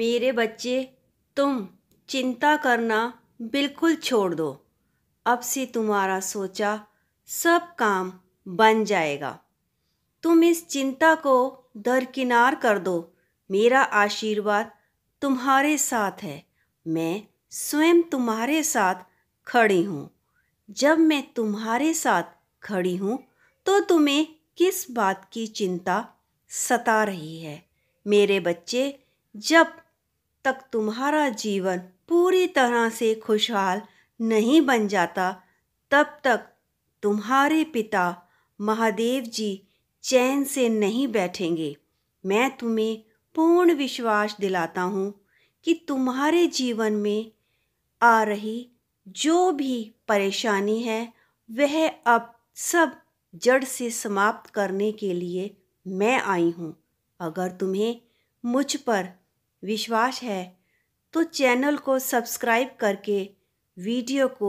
मेरे बच्चे तुम चिंता करना बिल्कुल छोड़ दो अब से तुम्हारा सोचा सब काम बन जाएगा तुम इस चिंता को दरकिनार कर दो मेरा आशीर्वाद तुम्हारे साथ है मैं स्वयं तुम्हारे साथ खड़ी हूँ जब मैं तुम्हारे साथ खड़ी हूँ तो तुम्हें किस बात की चिंता सता रही है मेरे बच्चे जब तक तुम्हारा जीवन पूरी तरह से खुशहाल नहीं बन जाता तब तक तुम्हारे पिता महादेव जी चैन से नहीं बैठेंगे मैं तुम्हें पूर्ण विश्वास दिलाता हूँ कि तुम्हारे जीवन में आ रही जो भी परेशानी है वह अब सब जड़ से समाप्त करने के लिए मैं आई हूँ अगर तुम्हें मुझ पर विश्वास है तो चैनल को सब्सक्राइब करके वीडियो को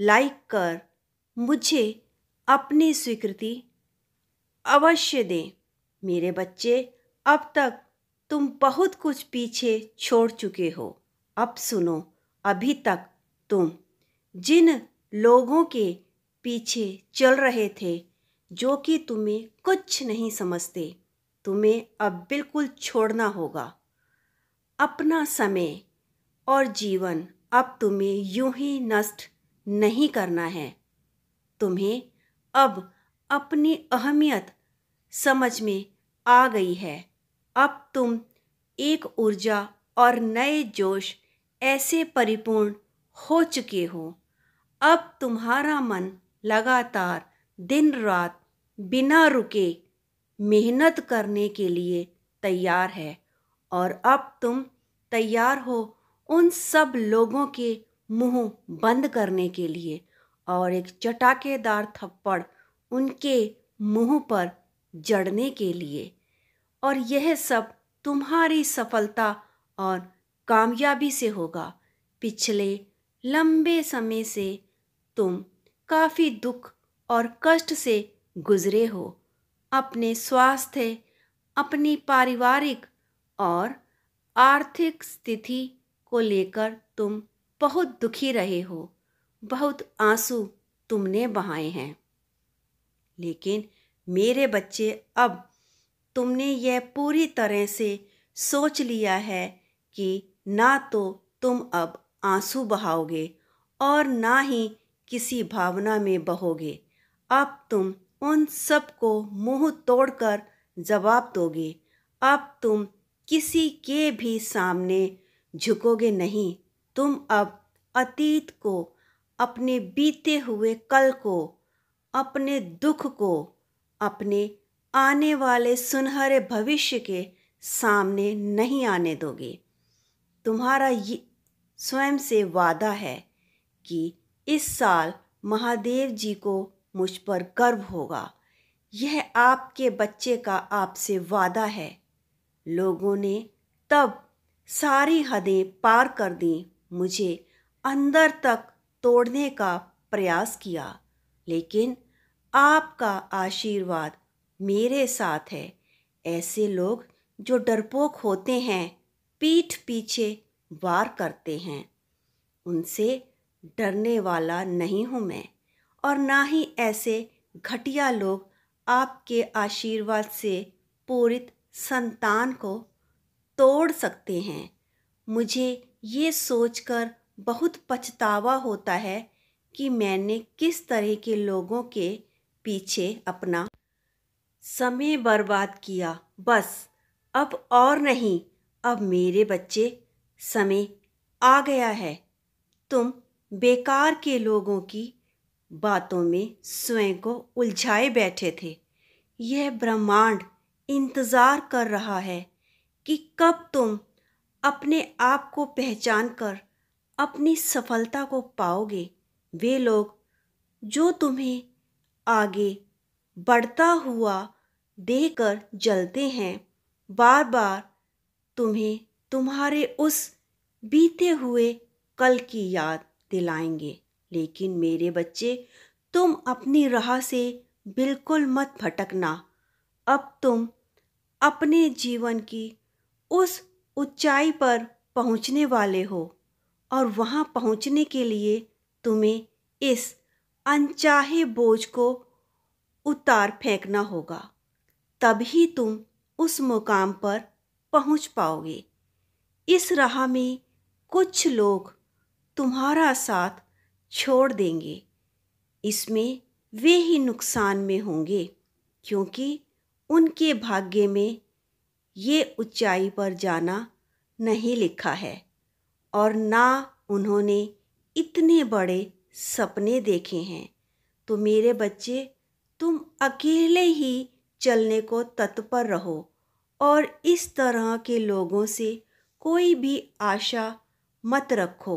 लाइक कर मुझे अपनी स्वीकृति अवश्य दें मेरे बच्चे अब तक तुम बहुत कुछ पीछे छोड़ चुके हो अब सुनो अभी तक तुम जिन लोगों के पीछे चल रहे थे जो कि तुम्हें कुछ नहीं समझते तुम्हें अब बिल्कुल छोड़ना होगा अपना समय और जीवन अब तुम्हें यूं ही नष्ट नहीं करना है तुम्हें अब अपनी अहमियत समझ में आ गई है अब तुम एक ऊर्जा और नए जोश ऐसे परिपूर्ण हो चुके हो अब तुम्हारा मन लगातार दिन रात बिना रुके मेहनत करने के लिए तैयार है और अब तुम तैयार हो उन सब लोगों के मुंह बंद करने के लिए और एक चटाकेदार थप्पड़ उनके मुंह पर जड़ने के लिए और यह सब तुम्हारी सफलता और कामयाबी से होगा पिछले लंबे समय से तुम काफ़ी दुख और कष्ट से गुजरे हो अपने स्वास्थ्य अपनी पारिवारिक और आर्थिक स्थिति को लेकर तुम बहुत दुखी रहे हो बहुत आंसू तुमने बहाए हैं लेकिन मेरे बच्चे अब तुमने यह पूरी तरह से सोच लिया है कि ना तो तुम अब आंसू बहाओगे और ना ही किसी भावना में बहोगे अब तुम उन सब को मुंह तोड़कर जवाब दोगे अब तुम किसी के भी सामने झुकोगे नहीं तुम अब अतीत को अपने बीते हुए कल को अपने दुख को अपने आने वाले सुनहरे भविष्य के सामने नहीं आने दोगे तुम्हारा ये स्वयं से वादा है कि इस साल महादेव जी को मुझ पर गर्व होगा यह आपके बच्चे का आपसे वादा है लोगों ने तब सारी हदें पार कर दी मुझे अंदर तक तोड़ने का प्रयास किया लेकिन आपका आशीर्वाद मेरे साथ है ऐसे लोग जो डरपोक होते हैं पीठ पीछे वार करते हैं उनसे डरने वाला नहीं हूँ मैं और ना ही ऐसे घटिया लोग आपके आशीर्वाद से पूरित संतान को तोड़ सकते हैं मुझे ये सोचकर बहुत पछतावा होता है कि मैंने किस तरह के लोगों के पीछे अपना समय बर्बाद किया बस अब और नहीं अब मेरे बच्चे समय आ गया है तुम बेकार के लोगों की बातों में स्वयं को उलझाए बैठे थे यह ब्रह्मांड इंतज़ार कर रहा है कि कब तुम अपने आप को पहचान कर अपनी सफलता को पाओगे वे लोग जो तुम्हें आगे बढ़ता हुआ कर जलते हैं बार बार तुम्हें तुम्हारे उस बीते हुए कल की याद दिलाएंगे लेकिन मेरे बच्चे तुम अपनी राह से बिल्कुल मत भटकना अब तुम अपने जीवन की उस ऊंचाई पर पहुंचने वाले हो और वहां पहुंचने के लिए तुम्हें इस अनचाहे बोझ को उतार फेंकना होगा तभी तुम उस मुकाम पर पहुंच पाओगे इस राह में कुछ लोग तुम्हारा साथ छोड़ देंगे इसमें वे ही नुकसान में होंगे क्योंकि उनके भाग्य में ये ऊंचाई पर जाना नहीं लिखा है और ना उन्होंने इतने बड़े सपने देखे हैं तो मेरे बच्चे तुम अकेले ही चलने को तत्पर रहो और इस तरह के लोगों से कोई भी आशा मत रखो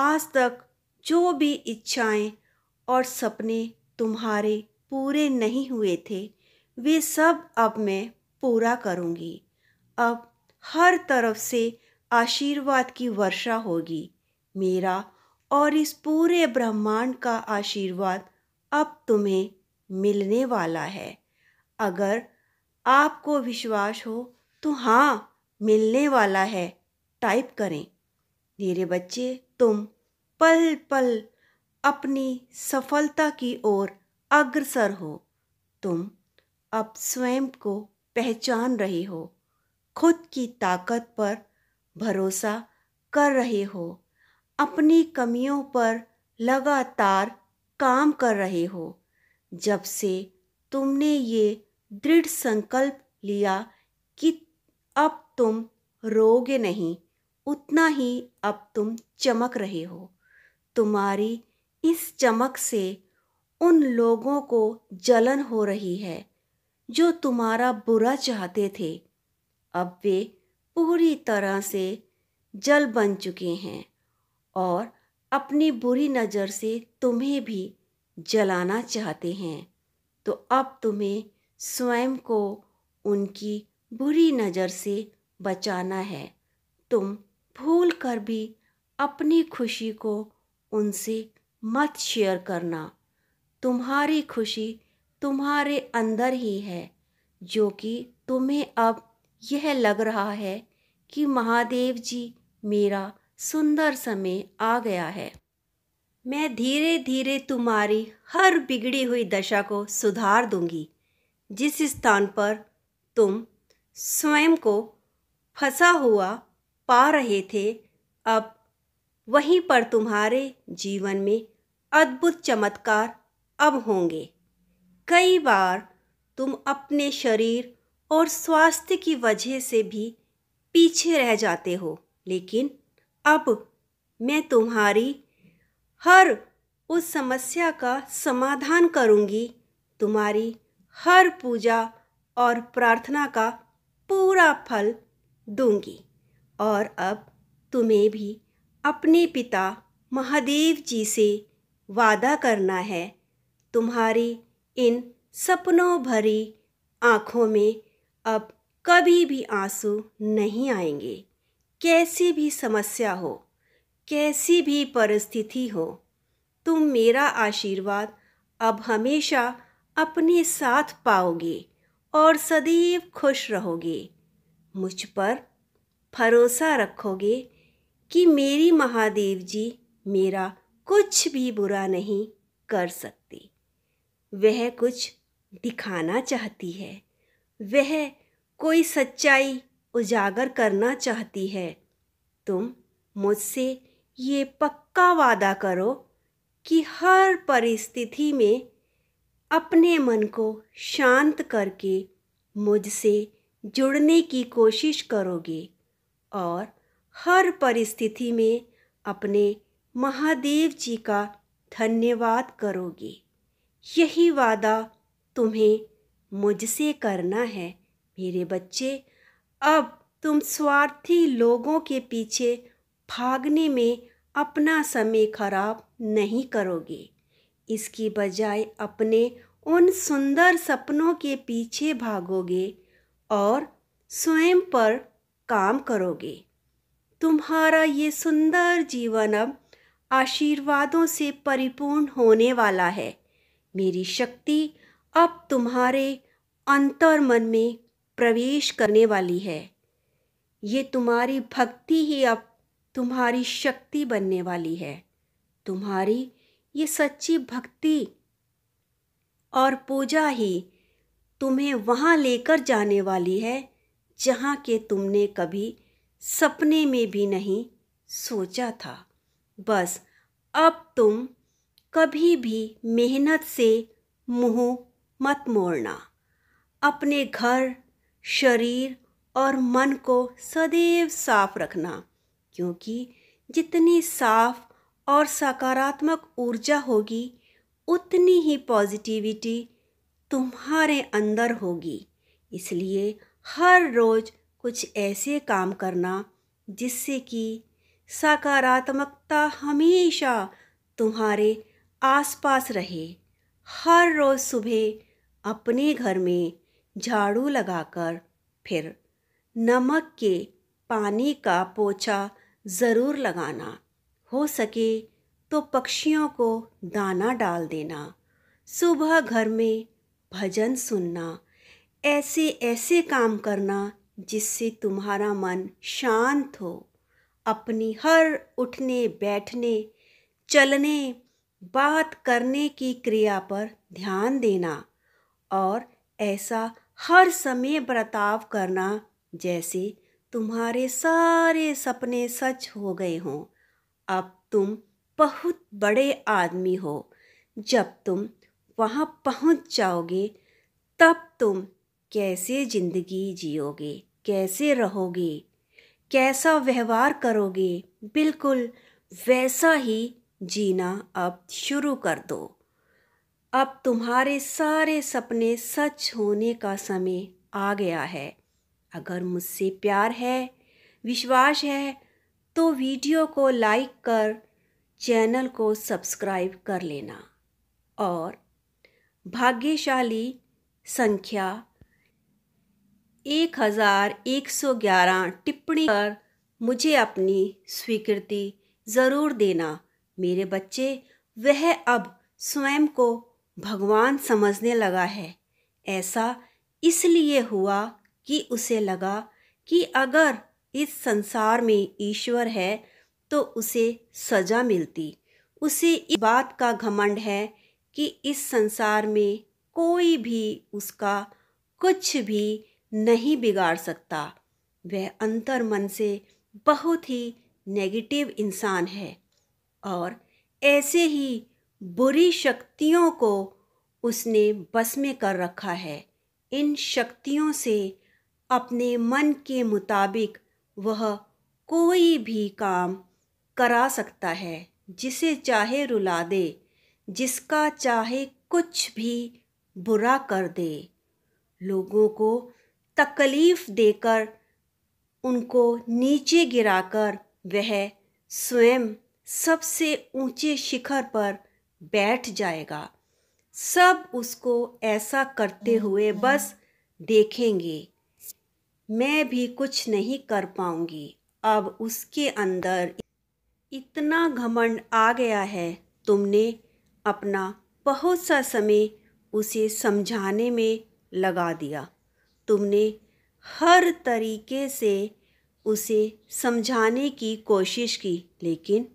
आज तक जो भी इच्छाएं और सपने तुम्हारे पूरे नहीं हुए थे वे सब अब मैं पूरा करूँगी अब हर तरफ से आशीर्वाद की वर्षा होगी मेरा और इस पूरे ब्रह्मांड का आशीर्वाद अब तुम्हें मिलने वाला है अगर आपको विश्वास हो तो हाँ मिलने वाला है टाइप करें मेरे बच्चे तुम पल पल अपनी सफलता की ओर अग्रसर हो तुम अब स्वयं को पहचान रहे हो खुद की ताकत पर भरोसा कर रहे हो अपनी कमियों पर लगातार काम कर रहे हो जब से तुमने ये दृढ़ संकल्प लिया कि अब तुम रोगे नहीं उतना ही अब तुम चमक रहे हो तुम्हारी इस चमक से उन लोगों को जलन हो रही है जो तुम्हारा बुरा चाहते थे अब वे पूरी तरह से जल बन चुके हैं और अपनी बुरी नज़र से तुम्हें भी जलाना चाहते हैं तो अब तुम्हें स्वयं को उनकी बुरी नज़र से बचाना है तुम भूल कर भी अपनी खुशी को उनसे मत शेयर करना तुम्हारी खुशी तुम्हारे अंदर ही है जो कि तुम्हें अब यह लग रहा है कि महादेव जी मेरा सुंदर समय आ गया है मैं धीरे धीरे तुम्हारी हर बिगड़ी हुई दशा को सुधार दूंगी जिस स्थान पर तुम स्वयं को फंसा हुआ पा रहे थे अब वहीं पर तुम्हारे जीवन में अद्भुत चमत्कार अब होंगे कई बार तुम अपने शरीर और स्वास्थ्य की वजह से भी पीछे रह जाते हो लेकिन अब मैं तुम्हारी हर उस समस्या का समाधान करूंगी तुम्हारी हर पूजा और प्रार्थना का पूरा फल दूंगी और अब तुम्हें भी अपने पिता महादेव जी से वादा करना है तुम्हारी इन सपनों भरी आँखों में अब कभी भी आंसू नहीं आएंगे कैसी भी समस्या हो कैसी भी परिस्थिति हो तुम मेरा आशीर्वाद अब हमेशा अपने साथ पाओगे और सदैव खुश रहोगे मुझ पर भरोसा रखोगे कि मेरी महादेव जी मेरा कुछ भी बुरा नहीं कर सकते वह कुछ दिखाना चाहती है वह कोई सच्चाई उजागर करना चाहती है तुम मुझसे ये पक्का वादा करो कि हर परिस्थिति में अपने मन को शांत करके मुझसे जुड़ने की कोशिश करोगे और हर परिस्थिति में अपने महादेव जी का धन्यवाद करोगे यही वादा तुम्हें मुझसे करना है मेरे बच्चे अब तुम स्वार्थी लोगों के पीछे भागने में अपना समय खराब नहीं करोगे इसकी बजाय अपने उन सुंदर सपनों के पीछे भागोगे और स्वयं पर काम करोगे तुम्हारा ये सुंदर जीवन अब आशीर्वादों से परिपूर्ण होने वाला है मेरी शक्ति अब तुम्हारे अंतर मन में प्रवेश करने वाली है ये तुम्हारी भक्ति ही अब तुम्हारी शक्ति बनने वाली है तुम्हारी ये सच्ची भक्ति और पूजा ही तुम्हें वहाँ लेकर जाने वाली है जहाँ के तुमने कभी सपने में भी नहीं सोचा था बस अब तुम कभी भी मेहनत से मुंह मत मोड़ना अपने घर शरीर और मन को सदैव साफ रखना क्योंकि जितनी साफ और सकारात्मक ऊर्जा होगी उतनी ही पॉजिटिविटी तुम्हारे अंदर होगी इसलिए हर रोज़ कुछ ऐसे काम करना जिससे कि सकारात्मकता हमेशा तुम्हारे आसपास रहे हर रोज़ सुबह अपने घर में झाड़ू लगाकर फिर नमक के पानी का पोछा ज़रूर लगाना हो सके तो पक्षियों को दाना डाल देना सुबह घर में भजन सुनना ऐसे ऐसे काम करना जिससे तुम्हारा मन शांत हो अपनी हर उठने बैठने चलने बात करने की क्रिया पर ध्यान देना और ऐसा हर समय बर्ताव करना जैसे तुम्हारे सारे सपने सच हो गए हों अब तुम बहुत बड़े आदमी हो जब तुम वहाँ पहुँच जाओगे तब तुम कैसे ज़िंदगी जियोगे कैसे रहोगे कैसा व्यवहार करोगे बिल्कुल वैसा ही जीना अब शुरू कर दो अब तुम्हारे सारे सपने सच होने का समय आ गया है अगर मुझसे प्यार है विश्वास है तो वीडियो को लाइक कर चैनल को सब्सक्राइब कर लेना और भाग्यशाली संख्या 1111 टिप्पणी कर मुझे अपनी स्वीकृति ज़रूर देना मेरे बच्चे वह अब स्वयं को भगवान समझने लगा है ऐसा इसलिए हुआ कि उसे लगा कि अगर इस संसार में ईश्वर है तो उसे सजा मिलती उसे इस बात का घमंड है कि इस संसार में कोई भी उसका कुछ भी नहीं बिगाड़ सकता वह अंतर मन से बहुत ही नेगेटिव इंसान है और ऐसे ही बुरी शक्तियों को उसने बस में कर रखा है इन शक्तियों से अपने मन के मुताबिक वह कोई भी काम करा सकता है जिसे चाहे रुला दे जिसका चाहे कुछ भी बुरा कर दे लोगों को तकलीफ़ देकर उनको नीचे गिराकर वह स्वयं सबसे ऊंचे शिखर पर बैठ जाएगा सब उसको ऐसा करते हुए बस देखेंगे मैं भी कुछ नहीं कर पाऊंगी अब उसके अंदर इतना घमंड आ गया है तुमने अपना बहुत सा समय उसे समझाने में लगा दिया तुमने हर तरीके से उसे समझाने की कोशिश की लेकिन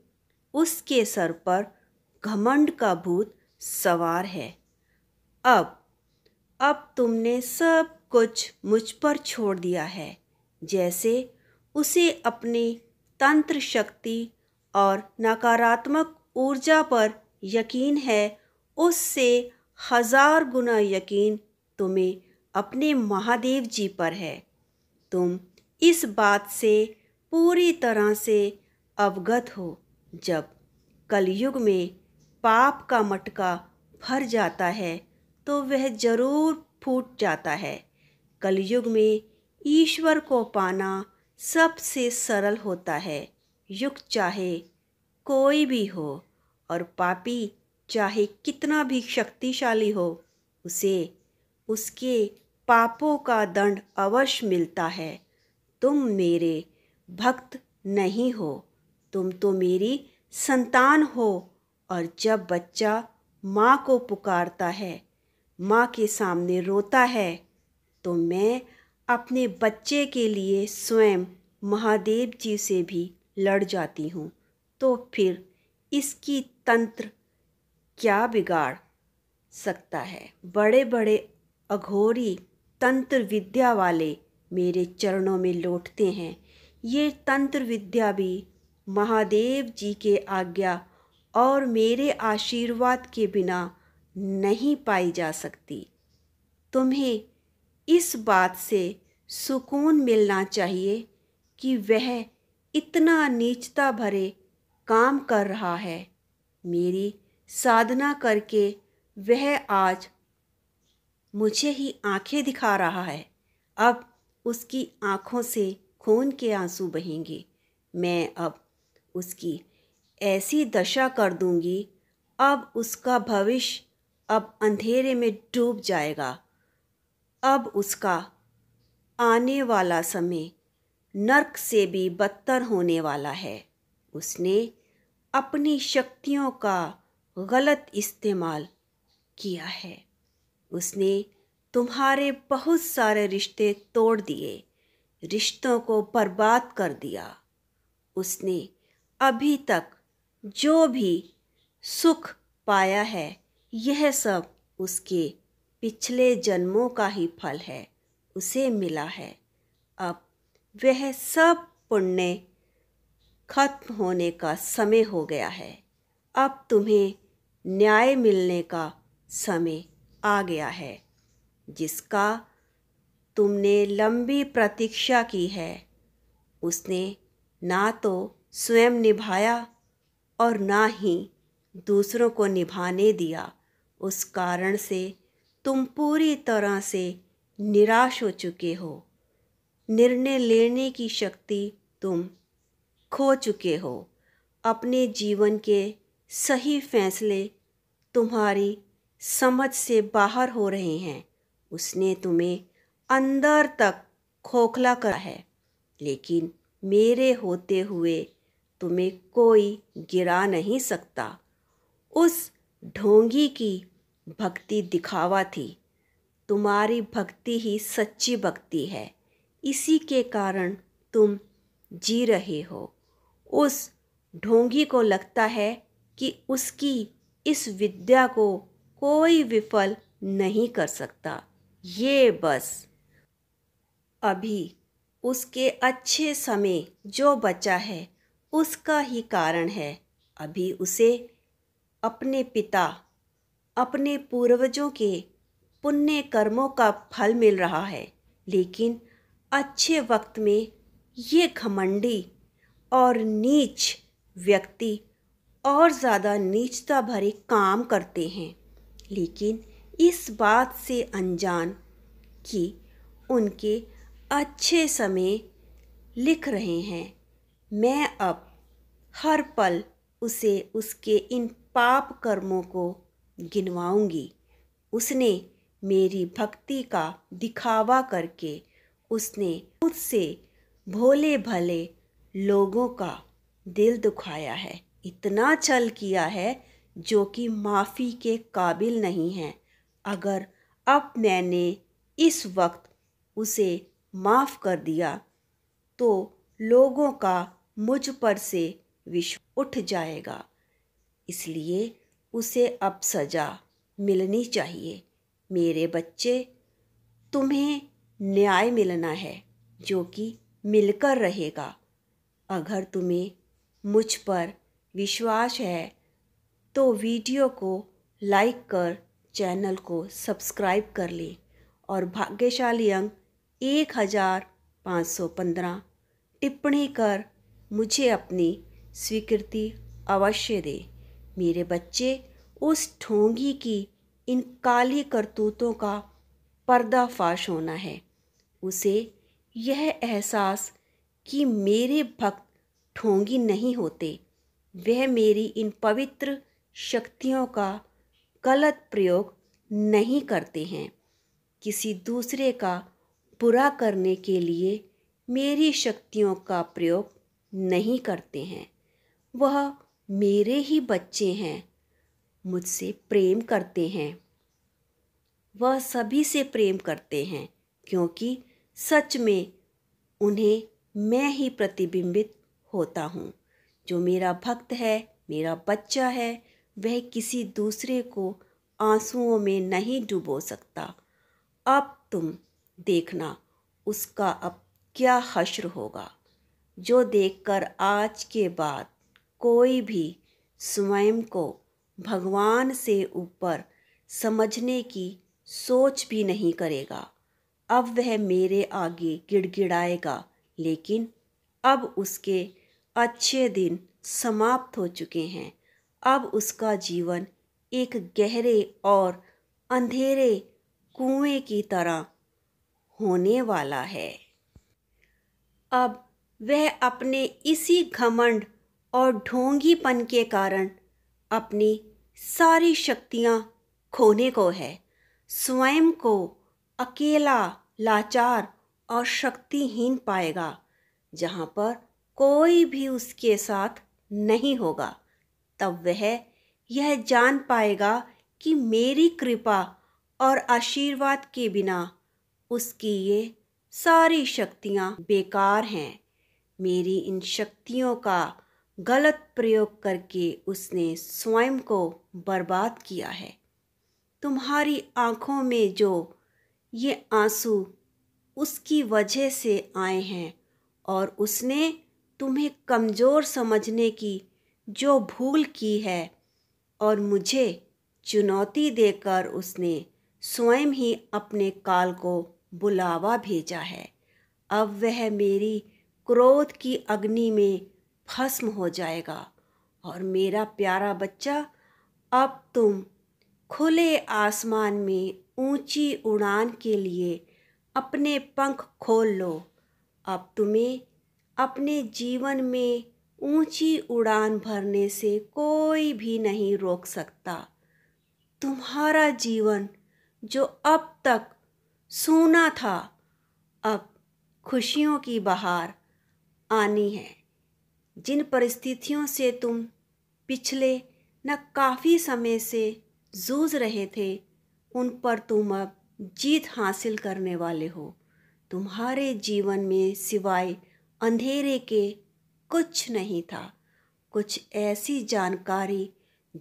उसके सर पर घमंड का भूत सवार है अब अब तुमने सब कुछ मुझ पर छोड़ दिया है जैसे उसे अपनी तंत्र शक्ति और नकारात्मक ऊर्जा पर यकीन है उससे हजार गुना यकीन तुम्हें अपने महादेव जी पर है तुम इस बात से पूरी तरह से अवगत हो जब कलयुग में पाप का मटका भर जाता है तो वह जरूर फूट जाता है कलयुग में ईश्वर को पाना सबसे सरल होता है युग चाहे कोई भी हो और पापी चाहे कितना भी शक्तिशाली हो उसे उसके पापों का दंड अवश्य मिलता है तुम मेरे भक्त नहीं हो तुम तो मेरी संतान हो और जब बच्चा माँ को पुकारता है माँ के सामने रोता है तो मैं अपने बच्चे के लिए स्वयं महादेव जी से भी लड़ जाती हूँ तो फिर इसकी तंत्र क्या बिगाड़ सकता है बड़े बड़े अघोरी तंत्र विद्या वाले मेरे चरणों में लौटते हैं ये तंत्र विद्या भी महादेव जी के आज्ञा और मेरे आशीर्वाद के बिना नहीं पाई जा सकती तुम्हें इस बात से सुकून मिलना चाहिए कि वह इतना नीचता भरे काम कर रहा है मेरी साधना करके वह आज मुझे ही आंखें दिखा रहा है अब उसकी आंखों से खून के आंसू बहेंगे मैं अब उसकी ऐसी दशा कर दूंगी अब उसका भविष्य अब अंधेरे में डूब जाएगा अब उसका आने वाला समय नर्क से भी बदतर होने वाला है उसने अपनी शक्तियों का गलत इस्तेमाल किया है उसने तुम्हारे बहुत सारे रिश्ते तोड़ दिए रिश्तों को बर्बाद कर दिया उसने अभी तक जो भी सुख पाया है यह सब उसके पिछले जन्मों का ही फल है उसे मिला है अब वह सब पुण्य खत्म होने का समय हो गया है अब तुम्हें न्याय मिलने का समय आ गया है जिसका तुमने लंबी प्रतीक्षा की है उसने ना तो स्वयं निभाया और ना ही दूसरों को निभाने दिया उस कारण से तुम पूरी तरह से निराश हो चुके हो निर्णय लेने की शक्ति तुम खो चुके हो अपने जीवन के सही फैसले तुम्हारी समझ से बाहर हो रहे हैं उसने तुम्हें अंदर तक खोखला करा है लेकिन मेरे होते हुए तुम्हें कोई गिरा नहीं सकता उस ढोंगी की भक्ति दिखावा थी तुम्हारी भक्ति ही सच्ची भक्ति है इसी के कारण तुम जी रहे हो उस ढोंगी को लगता है कि उसकी इस विद्या को कोई विफल नहीं कर सकता ये बस अभी उसके अच्छे समय जो बचा है उसका ही कारण है अभी उसे अपने पिता अपने पूर्वजों के पुण्य कर्मों का फल मिल रहा है लेकिन अच्छे वक्त में ये घमंडी और नीच व्यक्ति और ज़्यादा नीचता भरे काम करते हैं लेकिन इस बात से अनजान कि उनके अच्छे समय लिख रहे हैं मैं अब हर पल उसे उसके इन पाप कर्मों को गिनवाऊंगी उसने मेरी भक्ति का दिखावा करके उसने खुद से भोले भले लोगों का दिल दुखाया है इतना छल किया है जो कि माफ़ी के काबिल नहीं है अगर अब मैंने इस वक्त उसे माफ़ कर दिया तो लोगों का मुझ पर से विश्व उठ जाएगा इसलिए उसे अब सजा मिलनी चाहिए मेरे बच्चे तुम्हें न्याय मिलना है जो कि मिलकर रहेगा अगर तुम्हें मुझ पर विश्वास है तो वीडियो को लाइक कर चैनल को सब्सक्राइब कर लें और भाग्यशाली अंक एक हज़ार पाँच सौ पंद्रह टिप्पणी कर मुझे अपनी स्वीकृति अवश्य दे मेरे बच्चे उस ठोंगी की इन काली करतूतों का पर्दाफाश होना है उसे यह एहसास कि मेरे भक्त ठोंगी नहीं होते वह मेरी इन पवित्र शक्तियों का गलत प्रयोग नहीं करते हैं किसी दूसरे का बुरा करने के लिए मेरी शक्तियों का प्रयोग नहीं करते हैं वह मेरे ही बच्चे हैं मुझसे प्रेम करते हैं वह सभी से प्रेम करते हैं क्योंकि सच में उन्हें मैं ही प्रतिबिंबित होता हूँ जो मेरा भक्त है मेरा बच्चा है वह किसी दूसरे को आंसुओं में नहीं डुबो सकता अब तुम देखना उसका अब क्या हश्र होगा जो देखकर आज के बाद कोई भी स्वयं को भगवान से ऊपर समझने की सोच भी नहीं करेगा अब वह मेरे आगे गिड़गिड़ाएगा लेकिन अब उसके अच्छे दिन समाप्त हो चुके हैं अब उसका जीवन एक गहरे और अंधेरे कुएं की तरह होने वाला है अब वह अपने इसी घमंड और ढोंगीपन के कारण अपनी सारी शक्तियाँ खोने को है स्वयं को अकेला लाचार और शक्तिहीन पाएगा जहाँ पर कोई भी उसके साथ नहीं होगा तब वह यह जान पाएगा कि मेरी कृपा और आशीर्वाद के बिना उसकी ये सारी शक्तियाँ बेकार हैं मेरी इन शक्तियों का गलत प्रयोग करके उसने स्वयं को बर्बाद किया है तुम्हारी आँखों में जो ये आंसू उसकी वजह से आए हैं और उसने तुम्हें कमज़ोर समझने की जो भूल की है और मुझे चुनौती देकर उसने स्वयं ही अपने काल को बुलावा भेजा है अब वह मेरी क्रोध की अग्नि में भस्म हो जाएगा और मेरा प्यारा बच्चा अब तुम खुले आसमान में ऊंची उड़ान के लिए अपने पंख खोल लो अब तुम्हें अपने जीवन में ऊंची उड़ान भरने से कोई भी नहीं रोक सकता तुम्हारा जीवन जो अब तक सूना था अब खुशियों की बहार आनी है जिन परिस्थितियों से तुम पिछले न काफ़ी समय से जूझ रहे थे उन पर तुम अब जीत हासिल करने वाले हो तुम्हारे जीवन में सिवाय अंधेरे के कुछ नहीं था कुछ ऐसी जानकारी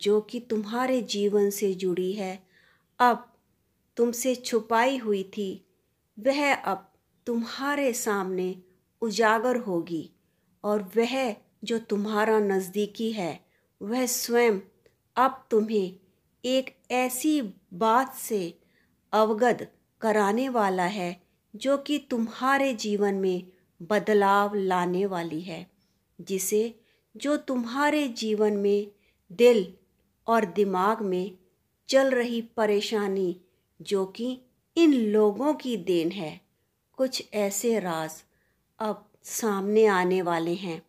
जो कि तुम्हारे जीवन से जुड़ी है अब तुमसे छुपाई हुई थी वह अब तुम्हारे सामने उजागर होगी और वह जो तुम्हारा नज़दीकी है वह स्वयं अब तुम्हें एक ऐसी बात से अवगत कराने वाला है जो कि तुम्हारे जीवन में बदलाव लाने वाली है जिसे जो तुम्हारे जीवन में दिल और दिमाग में चल रही परेशानी जो कि इन लोगों की देन है कुछ ऐसे राज अब सामने आने वाले हैं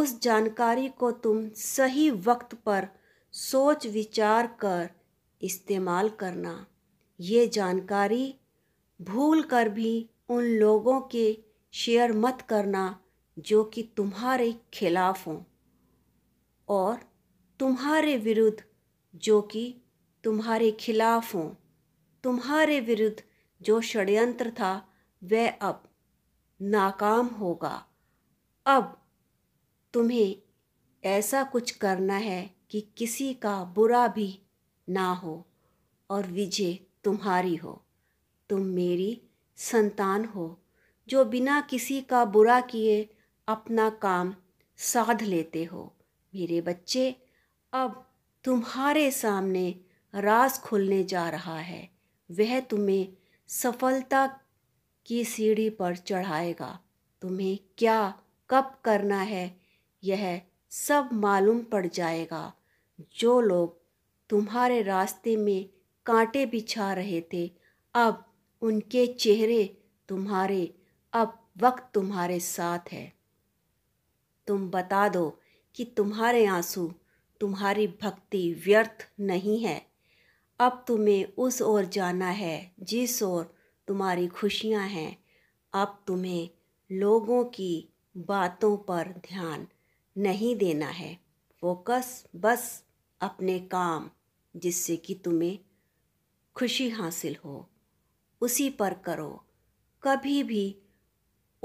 उस जानकारी को तुम सही वक्त पर सोच विचार कर इस्तेमाल करना ये जानकारी भूल कर भी उन लोगों के शेयर मत करना जो कि तुम्हारे खिलाफ हों और तुम्हारे विरुद्ध जो कि तुम्हारे खिलाफ हों तुम्हारे विरुद्ध जो षड्यंत्र था वह अब नाकाम होगा अब तुम्हें ऐसा कुछ करना है कि किसी का बुरा भी ना हो और विजय तुम्हारी हो तुम मेरी संतान हो जो बिना किसी का बुरा किए अपना काम साध लेते हो मेरे बच्चे अब तुम्हारे सामने राज खुलने जा रहा है वह तुम्हें सफलता की सीढ़ी पर चढ़ाएगा तुम्हें क्या कब करना है यह सब मालूम पड़ जाएगा जो लोग तुम्हारे रास्ते में कांटे बिछा रहे थे अब उनके चेहरे तुम्हारे अब वक्त तुम्हारे साथ है तुम बता दो कि तुम्हारे आंसू तुम्हारी भक्ति व्यर्थ नहीं है अब तुम्हें उस ओर जाना है जिस ओर तुम्हारी खुशियां हैं अब तुम्हें लोगों की बातों पर ध्यान नहीं देना है फोकस बस अपने काम जिससे कि तुम्हें खुशी हासिल हो उसी पर करो कभी भी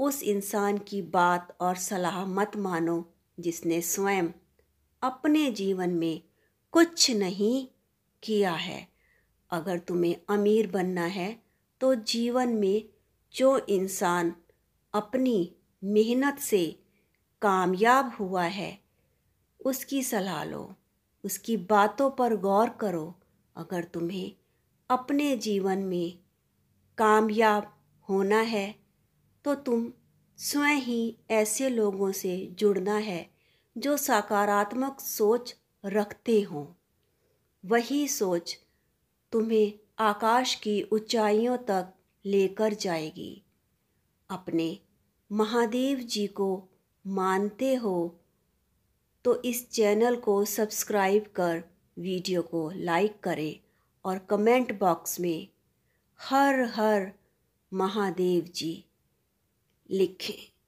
उस इंसान की बात और सलाह मत मानो जिसने स्वयं अपने जीवन में कुछ नहीं किया है अगर तुम्हें अमीर बनना है तो जीवन में जो इंसान अपनी मेहनत से कामयाब हुआ है उसकी सलाह लो उसकी बातों पर गौर करो अगर तुम्हें अपने जीवन में कामयाब होना है तो तुम स्वयं ही ऐसे लोगों से जुड़ना है जो सकारात्मक सोच रखते हों वही सोच तुम्हें आकाश की ऊंचाइयों तक लेकर जाएगी अपने महादेव जी को मानते हो तो इस चैनल को सब्सक्राइब कर वीडियो को लाइक करें और कमेंट बॉक्स में हर हर महादेव जी लिखें